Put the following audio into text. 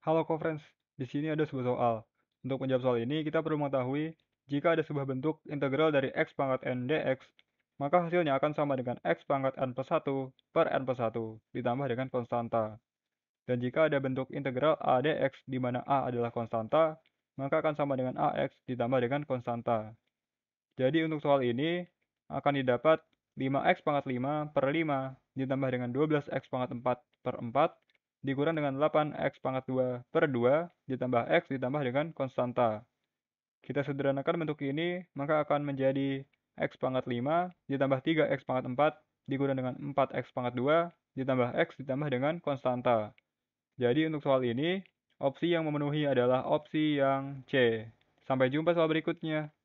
Halo conference, di sini ada sebuah soal. Untuk menjawab soal ini, kita perlu mengetahui jika ada sebuah bentuk integral dari x pangkat n dx, maka hasilnya akan sama dengan x pangkat n plus 1 per n plus 1, ditambah dengan konstanta. Dan jika ada bentuk integral a dx di mana a adalah konstanta, maka akan sama dengan ax ditambah dengan konstanta. Jadi untuk soal ini, akan didapat 5x pangkat 5 per 5 ditambah dengan 12x pangkat 4 per 4 dikurang dengan 8x pangkat 2 per 2 ditambah x ditambah dengan konstanta. Kita sederhanakan bentuk ini, maka akan menjadi x pangkat 5 ditambah 3x pangkat 4 dikurang dengan 4x pangkat 2 ditambah x ditambah dengan konstanta. Jadi untuk soal ini, opsi yang memenuhi adalah opsi yang C. Sampai jumpa soal berikutnya.